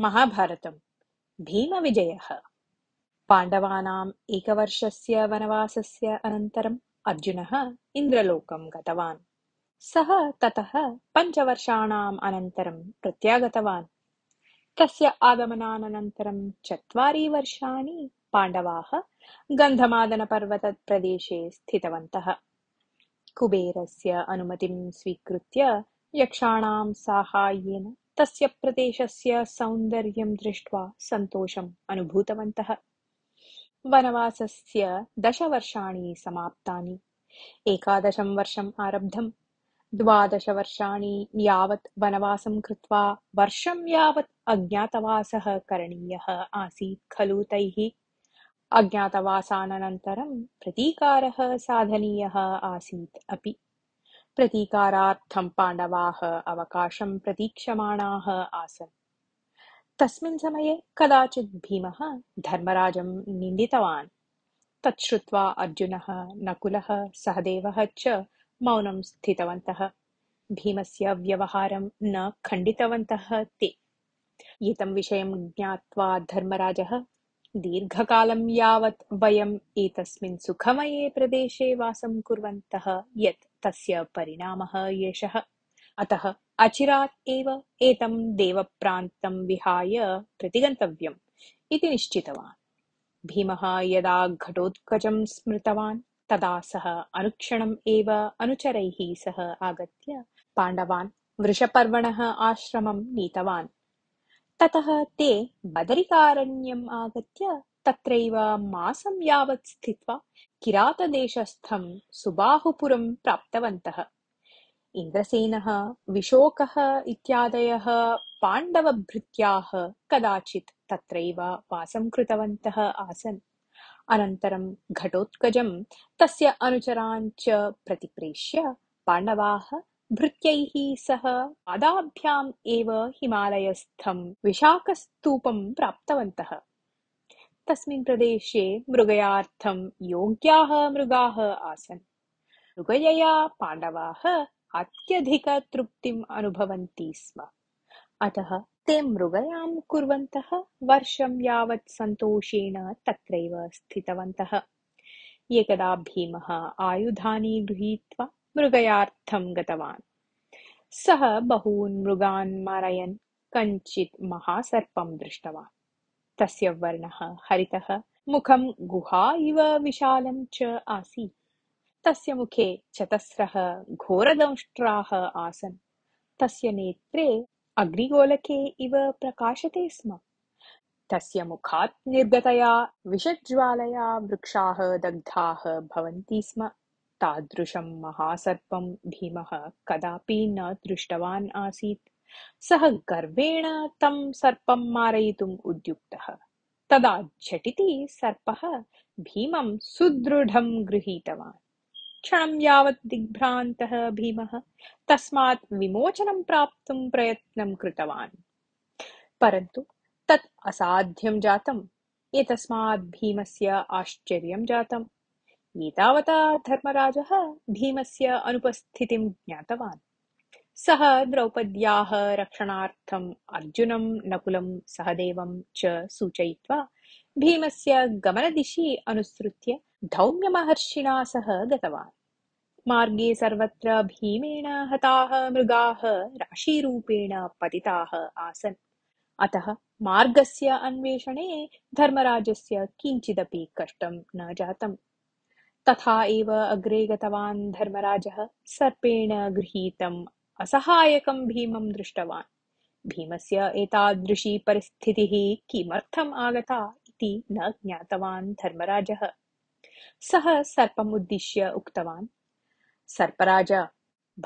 महाभारतम् भीमविजयः पाण्डवानाम् एकवर्षस्य वनवासस्य अनन्तरम् अर्जुनः इन्द्रलोकम् गतवान् सः ततः पञ्चवर्षाणाम् अनन्तरम् प्रत्यागतवान् तस्य आगमनानन्तरम् चत्वारि वर्षाणि पाण्डवाः गन्धमादनपर्वतप्रदेशे स्थितवन्तः कुबेरस्य अनुमतिम् स्वीकृत्य यक्षाणाम् साहाय्येन तस्य प्रदेशस्य सौन्दर्यं दृष्ट्वा सन्तोषम् अनुभूतवन्तः वनवासस्य दशवर्षाणि समाप्तानि एकादशं वर्षम् आरब्धम् द्वादशवर्षाणि यावत् वनवासं कृत्वा वर्षं यावत् अज्ञातवासः करणीयः आसीत् खलु तैः अज्ञातवासानन्तरं प्रतीकारः साधनीयः आसीत् अपि प्रतीकारार्थं पाण्डवाः अवकाशं प्रतीक्षमाणाः आसन् तस्मिन् समये कदाचित् भीमः धर्मराजं निन्दितवान् तत् श्रुत्वा अर्जुनः नकुलः सहदेवः च मौनं स्थितवन्तः भीमस्य व्यवहारं न खण्डितवन्तः ते एतं विषयं ज्ञात्वा धर्मराजः दीर्घकालं यावत् वयम् एतस्मिन् सुखमये प्रदेशे वासं कुर्वन्तः यत् तस्य परिणामः एषः अतः अचिरात् एव एतं देवप्रान्तं विहाय प्रतिगन्तव्यम् इति निश्चितवान् भीमः यदा घटोत्कजं स्मृतवान् तदा सः अनुक्षणम् एव अनुचरैः सह आगत्य पाण्डवान् वृषपर्वणः आश्रमं नीतवान् ततः ते बदरिकारण्यम् आगत्य तत्रैव मासं यावत् स्थित्वा किरातदेशस्थं सुबाहुपुरं प्राप्तवन्तः इन्द्रसेनः विशोकः इत्यादयः पाण्डवभृत्याः कदाचित् तत्रैव वासं कृतवन्तः अनन्तरं घटोत्कजम् तस्य अनुचरान् च प्रतिप्रेष्य पाण्डवाः भृत्यैः सह पादाभ्याम् एव हिमालयस्थं विशाखस्तूपं प्राप्तवन्तः तस्मिन् प्रदेशे मृगयार्थं योग्याः मृगाः आसन् मृगयया पाण्डवाः अत्यधिकतृप्तिम् अनुभवन्ति स्म अतः ते मृगयां कुर्वन्तः वर्षं यावत् सन्तोषेण तत्रैव स्थितवन्तः एकदा भीमः आयुधानि गृहीत्वा मृगयार्थं गतवान् सः बहून् मृगान् मारयन् कञ्चित् महासर्पं दृष्टवान् तस्य वर्णः हरितः मुखं गुहा इव विशालं च आसीत् तस्य मुखे चतस्रः घोरदंष्ट्राः आसन् तस्य नेत्रे अग्निगोलके इव प्रकाशते स्म तस्य मुखात् निर्गतया विषज्वालया वृक्षाः दग्धाः भवन्ति स्म तादृशं महासर्पं भीमः कदापि न दृष्टवान् आसीत् सः गर्वेण तं सर्पं मारयितुम् उद्युक्तः तदा झटिति सर्पः भीमं सुदृढं गृहीतवान् क्षणं यावत् दिग्भ्रान्तः भीमः तस्मात् विमोचनं प्राप्तुं प्रयत्नं कृतवान् परन्तु तत् असाध्यं जातम् एतस्मात् भीमस्य आश्चर्यं जातम् एतावता धर्मराजः भीमस्य अनुपस्थितिं ज्ञातवान् सः द्रौपद्याः रक्षणार्थम् अर्जुनम् नकुलम् सहदेवम् च सूचयित्वा भीमस्य गमनदिशि अनुसृत्य सह गतवान् मार्गे सर्वत्र भीमेण हताः मृगाः पतिताः आसन् अतः मार्गस्य अन्वेषणे किञ्चिदपि कष्टम् न जातम् तथा एव अग्रे गतवान् धर्मराजः सर्पेण गृहीतम् असहायकं भीमं दृष्टवान् भीमस्य एतादृशी परिस्थितिः किमर्थम् आगता इति न ज्ञातवान् धर्मराजः सः सर्पमुद्दिश्य उक्तवान् सर्पराज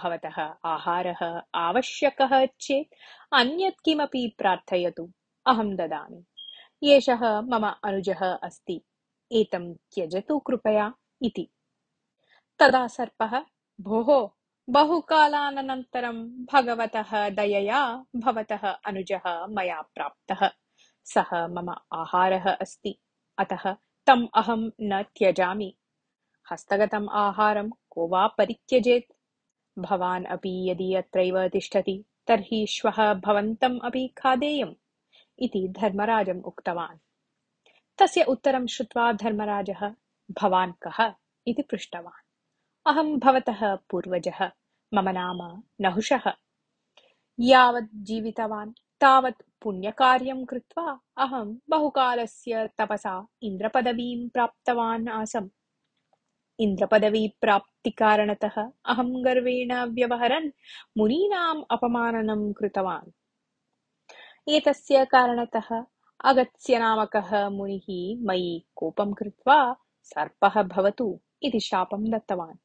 भवतः आहारः आवश्यकः चेत् अन्यत् किमपि प्रार्थयतु अहं ददामि एषः मम अनुजः अस्ति एतं त्यजतु कृपया इति तदा सर्पः भोः बहुकालानन्तरं भगवतः दयया भवतः अनुजः मया प्राप्तः सः मम आहारः अस्ति अतः तम् अहं न त्यजामि हस्तगतम् आहारं को वा परित्यजेत् भवान् अपि यदि अत्रैव तिष्ठति तर्हि श्वः भवन्तम् अपि खादेयम् इति धर्मराजम् उक्तवान् तस्य उत्तरं श्रुत्वा धर्मराजः भवान् कः इति पृष्टवान् अहं भवतः पूर्वजः मम नाम नहुषः यावत् जीवितवान् तावत् पुण्यकार्यं कृत्वा अहम् बहुकालस्य तपसा इन्द्रपदवीं प्राप्तवान् आसम् इन्द्रपदवीप्राप्तिकारणतः अहम् गर्वेण व्यवहरन् मुनीनाम् अपमाननं कृतवान् एतस्य कारणतः अगत्स्य नामकः मुनिः मयि कोपं कृत्वा सर्पः भवतु इति शापं दत्तवान्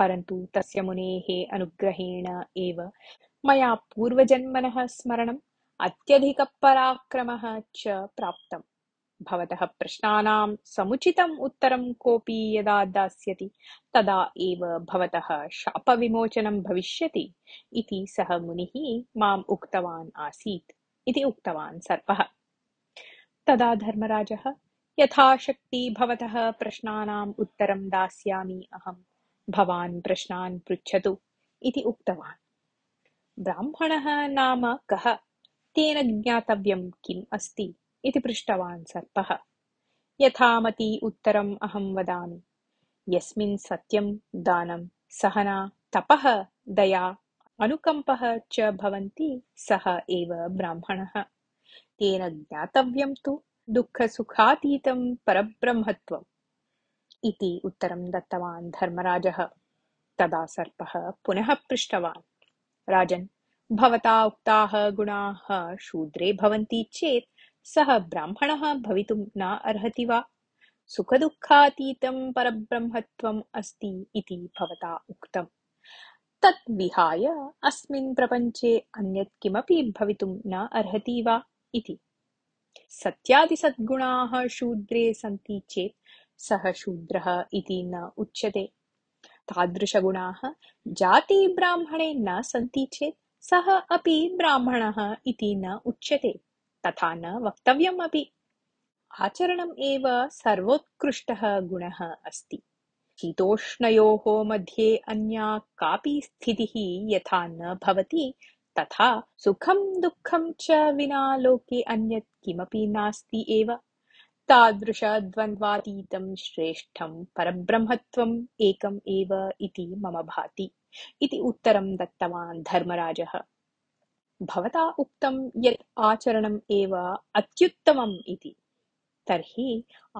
परन्तु तस्य मुनेः अनुग्रहेण एव मया पूर्वजन्मनः स्मरणम् अत्यधिकपराक्रमः च प्राप्तम् भवतः प्रश्नानां समुचितम् उत्तरं कोऽपि यदा दास्यति तदा एव भवतः शापविमोचनं भविष्यति इति सः मुनिः माम् उक्तवान् आसीत् इति उक्तवान् सर्पः तदा धर्मराजः यथाशक्ति भवतः प्रश्नानाम् उत्तरं दास्यामि अहम् भवान् पृच्छतु इति उक्तवान् ब्राह्मणः नाम कः तेन ज्ञातव्यम् किम् अस्ति इति पृष्टवान् सर्पः यथामति उत्तरम् अहम् वदामि यस्मिन् सत्यं दानं सहना तपः दया अनुकम्पः च भवन्ति सः एव ब्राह्मणः तेन ज्ञातव्यम् तु दुःखसुखातीतम् परब्रह्मत्वम् इति उत्तरं दत्तवान् धर्मराजः तदा सर्पः पुनः पृष्टवान् राजन् भवता उक्ताः गुणाः शूद्रे भवन्ति चेत् सः ब्राह्मणः भवितुं न अर्हति वा सुखदुःखातीतं परब्रह्मत्वम् अस्ति इति भवता उक्तम् तत् विहाय अस्मिन् प्रपञ्चे अन्यत् किमपि भवितुं न अर्हति वा इति सत्यादिसद्गुणाः शूद्रे सन्ति चेत् सः शूद्रः न उच्यते तादृशगुणाः जातिब्राह्मणे न सन्ति चेत् सः अपि ब्राह्मणः इति न उच्यते तथा न वक्तव्यम् अपि आचरणम् एव सर्वोत्कृष्टः गुणः अस्ति शीतोष्णयोः मध्ये अन्या कापि स्थितिः यथा न भवति तथा सुखं दुःखं च विना लोके अन्यत् किमपि नास्ति एव तादृशद्वन्द्वातीतं श्रेष्ठं परब्रह्मत्वम् एकम् एव इति मम भाति इति उत्तरं दत्तवान् धर्मराजः भवता उक्तं यत् आचरणम् एव अत्युत्तमम् इति तर्हि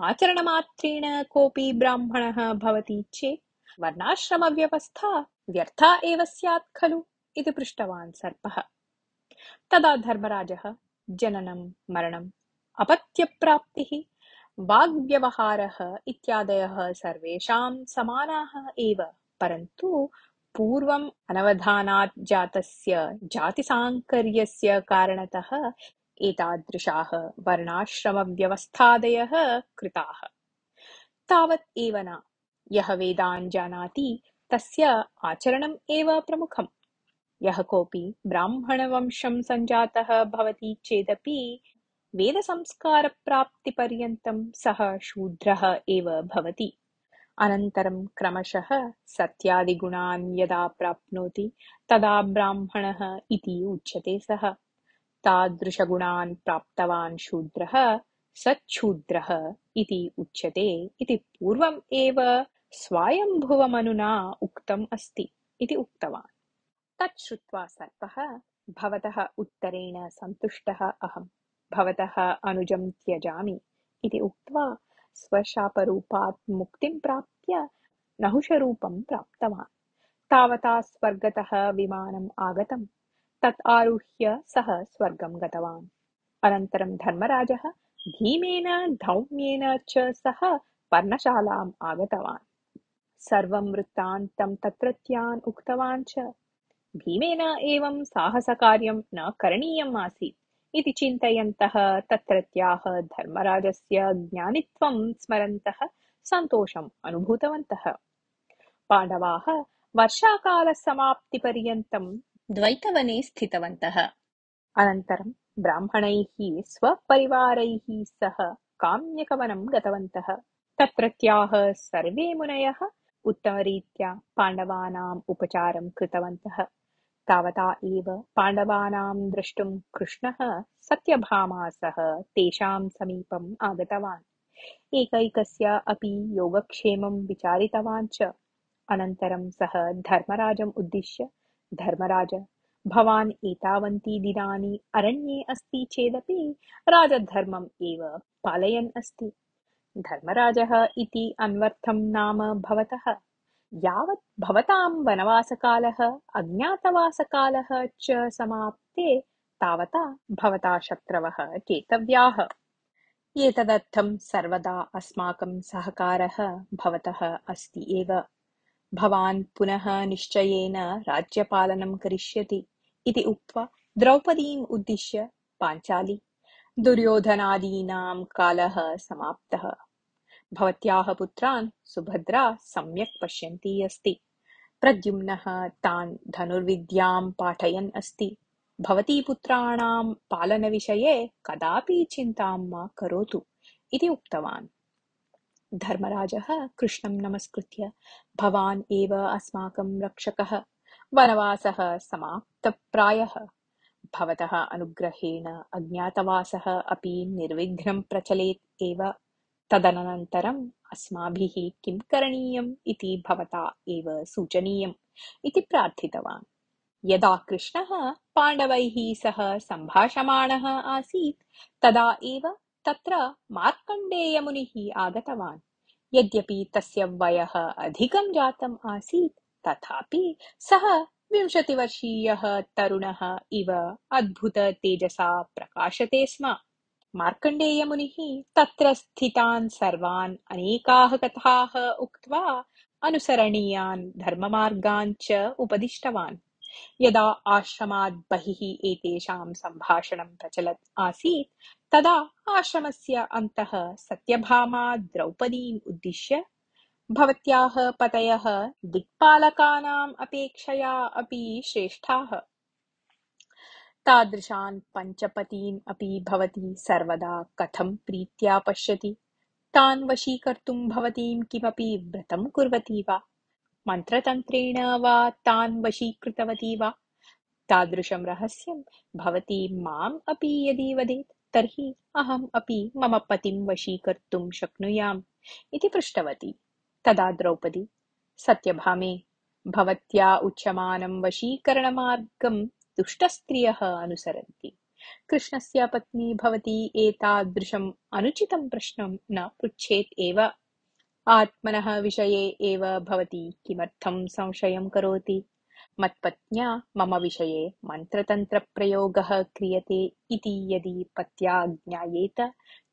आचरणमात्रेण कोऽपि ब्राह्मणः भवति चेत् वर्णाश्रमव्यवस्था व्यर्था एव स्यात् खलु इति पृष्टवान् सर्पः तदा धर्मराजः जननं मरणम् अपत्यप्राप्तिः वाग्व्यवहारः इत्यादयः सर्वेषां समानाः एव परन्तु पूर्वम् अनवधानात् जातस्य जातिसाङ्कर्यस्य कारणतः एतादृशाः वर्णाश्रमव्यवस्थादयः कृताः तावत् एव न यः वेदान् जानाति तस्य आचरणम् एव प्रमुखम् यः कोऽपि ब्राह्मणवंशं सञ्जातः भवति चेदपि वेदसंस्कारप्राप्तिपर्यन्तं सः शूद्रः एव भवति अनन्तरं क्रमशः सत्यादिगुणान् यदा प्राप्नोति तदा ब्राह्मणः इति उच्यते सः तादृशगुणान् प्राप्तवान् शूद्रः सच्छूद्रः इति उच्यते इति पूर्वम् एव स्वायम्भुवमनुना उक्तम् अस्ति इति उक्तवान् तत् श्रुत्वा सर्पः भवतः उत्तरेण सन्तुष्टः अहम् भवतः अनुजं त्यजामि इति उक्त्वा स्वशापरूपात् मुक्तिं प्राप्य नहुषरूपं प्राप्तवान् तावता स्वर्गतः विमानम् आगतम् तत् आरुह्य सः स्वर्गं गतवान् अनन्तरं धर्मराजः भीमेन धौम्येन च सह पर्णशालाम् आगतवान् सर्वं वृत्तान्तं तत्रत्यान् उक्तवान् च भीमेन एवम् साहसकार्यं न करणीयम् आसीत् इति चिन्तयन्तः तत्रत्याः धर्मराजस्य ज्ञानित्वं स्मरन्तः सन्तोषम् स्थितवन्तः अनन्तरं ब्राह्मणैः स्वपरिवारैः सह काम्यकवनं गतवन्तः तत्रत्याः सर्वे मुनयः उत्तमरीत्या पाण्डवानाम् उपचारं कृतवन्तः तावता एव पाण्डवानां द्रष्टुम् कृष्णः सत्यभामा सह तेषां समीपम् आगतवान् एकैकस्य अपि योगक्षेमं विचारितवान् च अनन्तरम् सः धर्मराजम् उद्दिश्य धर्मराज भवान् एतावन्ति दिनानि अरण्ये अस्ति चेदपि राजधर्मम् एव पालयन् अस्ति धर्मराजः इति अन्वर्थं नाम भवतः यावत् भवतां वनवासकालः अज्ञातवासकालः च समाप्ते तावता भवता शत्रवः चेतव्याः एतदर्थं सर्वदा अस्माकं सहकारः भवतः अस्ति एव भवान् पुनः निश्चयेन राज्यपालनं करिष्यति इति उक्त्वा द्रौपदीम् उद्दिश्य पाञ्चाली दुर्योधनादीनां कालः समाप्तः भवत्याः पुत्रान् सुभद्रा सम्यक् पश्यन्ती अस्ति प्रद्युम्नः तान् धनुर्विद्यां पाठयन् अस्ति भवती पुत्राणां पालनविषये कदापि चिन्तां मा करोतु इति उक्तवान् धर्मराजः कृष्णं नमस्कृत्य भवान् एव अस्माकं रक्षकः वनवासः समाप्तप्रायः भवतः अनुग्रहेण अज्ञातवासः अपि निर्विघ्नं प्रचलेत् एव तदनन्तरम् अस्माभिः किम् करणीयम् इति भवता एव सूचनीयम् इति प्रार्थितवान् यदा कृष्णः पाण्डवैः सह सम्भाषमाणः आसीत् तदा एव तत्र मार्कण्डेयमुनिः आगतवान् यद्यपि तस्य वयः अधिकं जातम् आसीत् तथापि सः विंशतिवर्षीयः तरुणः इव अद्भुततेजसा प्रकाशते स्म मार्कण्डेयमुनिः तत्र स्थितान् सर्वान् अनेकाः कथाः उक्त्वा अनुसरणीयान् धर्ममार्गान् च उपदिष्टवान् यदा आश्रमात् बहिः एतेषाम् सम्भाषणम् प्रचलत् आसीत् तदा आश्रमस्य अन्तः सत्यभामा द्रौपदीम् उद्दिश्य भवत्याः पतयः दिक्पालकानाम् अपेक्षया अपि श्रेष्ठाः तादृशान् पञ्चपतीन् अपि भवती सर्वदा कथं प्रीत्या पश्यति तान् वशीकर्तुं भवतीं किमपि व्रतं कुर्वती वा मन्त्रतन्त्रेण वा तान् वशीकृतवती वा तादृशं रहस्यं भवती माम् अपि यदि वदेत् तर्हि अहम् अपि मम पतिं वशीकर्तुं शक्नुयाम् इति पृष्टवती तदा द्रौपदी सत्यभामे भवत्या उच्यमानं वशीकरणमार्गं दुष्टस्त्रियः अनुसरन्ति कृष्णस्य पत्नी भवती एतादृशम् अनुचितं प्रश्नं न पृच्छेत् एव आत्मनः विषये एव भवती किमर्थं संशयं करोति मत्पत्न्या मम विषये मन्त्रतन्त्रप्रयोगः क्रियते इति यदि पत्या ज्ञायेत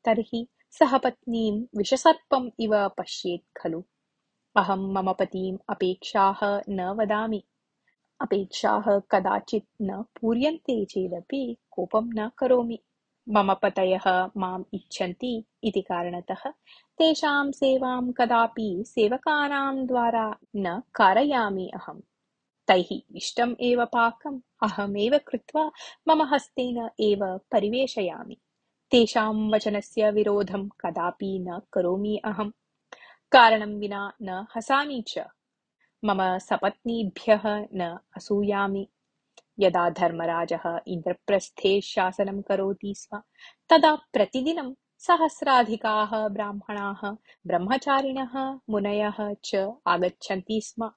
तर्हि सः पत्नीं विषसर्पम् इव पश्येत् खलु अहं मम पतिम् अपेक्षाः न वदामि अपेक्षाः कदाचित् न पूर्यन्ते चेदपि कोपम् न करोमि मम पतयः माम् इच्छन्ति इति कारणतः तेषां सेवां कदापि सेवकानां द्वारा न कारयामि अहम् तैः इष्टम् एव पाकम् अहमेव कृत्वा मम हस्तेन एव परिवेशयामि तेषां वचनस्य विरोधं कदापि न करोमि अहम् कारणं विना न हसामि च मम सपत्नीभ्यः न असूयामि यदा धर्मराजः इन्द्रप्रस्थे शासनं करोति स्म तदा प्रतिदिनं सहस्राधिकाः ब्राह्मणाः ब्रह्मचारिणः मुनयः च आगच्छन्ति स्म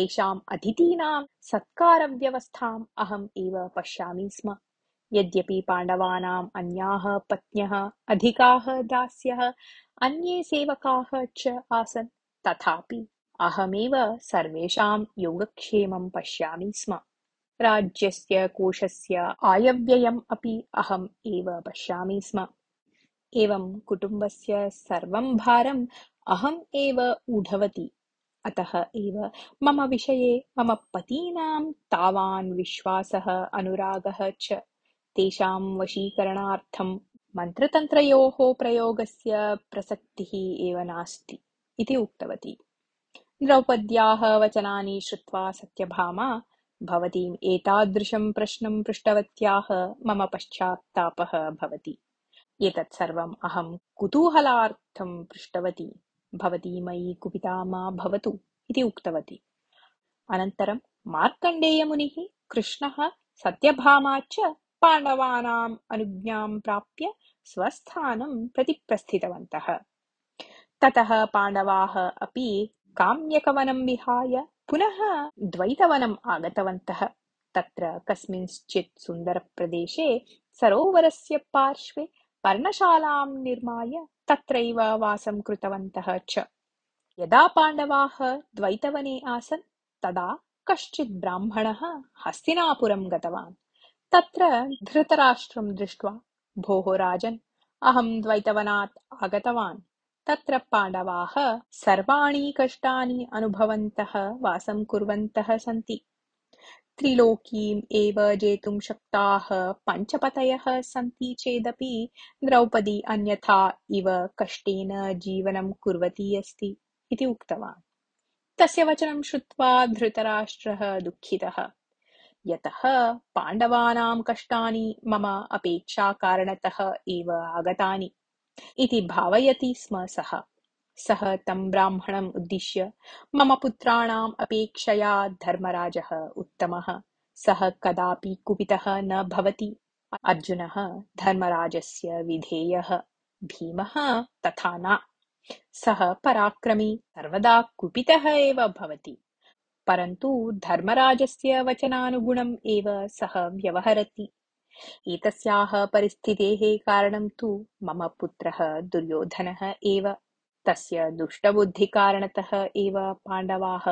तेषाम् अतिथीनां सत्कारव्यवस्थाम् अहम् एव पश्यामि स्म यद्यपि पाण्डवानाम् अन्याः पत्न्यः अधिकाः दास्यः अन्ये सेवकाः च आसन् तथापि अहमेव सर्वेषाम् योगक्षेमम् पश्यामि स्म राज्यस्य कोशस्य आयव्ययम् अपि अहम् एव पश्यामि स्म एवम् कुटुम्बस्य सर्वं भारम् अहम् एव ऊढवती अतः एव मम विषये मम पतीनाम् तावान् विश्वासः अनुरागः च तेषाम् वशीकरणार्थम् मन्त्रतन्त्रयोः प्रयोगस्य प्रसक्तिः एव नास्ति इति उक्तवती द्रौपद्याः वचनानि श्रुत्वा सत्यभामा भवतीम् एतादृशम् प्रश्नम् पृष्टवत्याः मम पश्चात्तापः भवति एतत् सर्वम् अहम् पृष्टवती भवती मयि भवतु इति उक्तवती अनन्तरम् मार्कण्डेयमुनिः कृष्णः सत्यभामा च पाण्डवानाम् अनुज्ञाम् प्राप्य स्वस्थानम् प्रतिप्रस्थितवन्तः ततः पाण्डवाः अपि काम्यकवनम् विहाय पुनः द्वैतवनम् आगतवन्तः तत्र कस्मिंश्चित् सुन्दरप्रदेशे सरोवरस्य पार्श्वे पर्णशालाम् निर्माय तत्रैव वासम् कृतवन्तः च यदा पाण्डवाः द्वैतवने आसन् तदा कश्चित् ब्राह्मणः हस्तिनापुरम् गतवान् तत्र धृतराष्ट्रम् दृष्ट्वा भोः राजन् अहम् द्वैतवनात् आगतवान् तत्र पाण्डवाः सर्वाणि कष्टानि अनुभवन्तः वासं कुर्वन्तः सन्ति त्रिलोकीम् एव जेतुं शक्ताः पञ्चपतयः सन्ति चेदपि द्रौपदी अन्यथा इव कष्टेन जीवनं कुर्वती अस्ति इति उक्तवान् तस्य वचनं श्रुत्वा धृतराष्ट्रः दुःखितः यतः पाण्डवानां कष्टानि मम अपेक्षाकारणतः एव आगतानि इति भावयति स्म सः सः तं ब्राह्मणम् उद्दिश्य मम पुत्राणाम् अपेक्षया धर्मराजः उत्तमः सः कदापि कुपितः न भवति अर्जुनः धर्मराजस्य विधेयः भीमः तथा न सः पराक्रमी सर्वदा कुपितः एव भवति परन्तु धर्मराजस्य वचनानुगुणम् एव सः व्यवहरति एतस्याः परिस्थितेः कारणं तु मम पुत्रः दुर्योधनः एव तस्य दुष्टबुद्धिकारणतः एव पाण्डवाः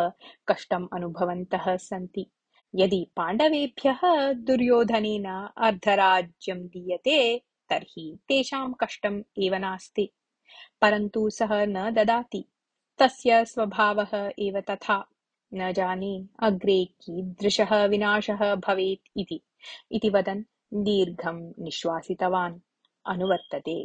कष्टम् अनुभवन्तः सन्ति यदि पाण्डवेभ्यः दुर्योधनेन अर्धराज्यं दीयते तर्हि तेषां कष्टम् एव नास्ति परन्तु सः न ददाति तस्य स्वभावः एव तथा न जाने अग्रे कीदृशः विनाशः भवेत् इति वदन् दीर्घम् निश्वासितवान् अनुवर्तते